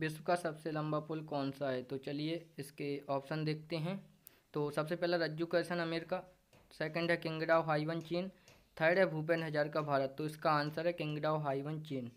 विश्व का सबसे लंबा पुल कौन सा है तो चलिए इसके ऑप्शन देखते हैं तो सबसे पहला रज्जू कैसन अमेरिका सेकंड है किंगडाओ हाईवन चीन थर्ड है भूपेन का भारत तो इसका आंसर है किंगडाओ हाईवन चीन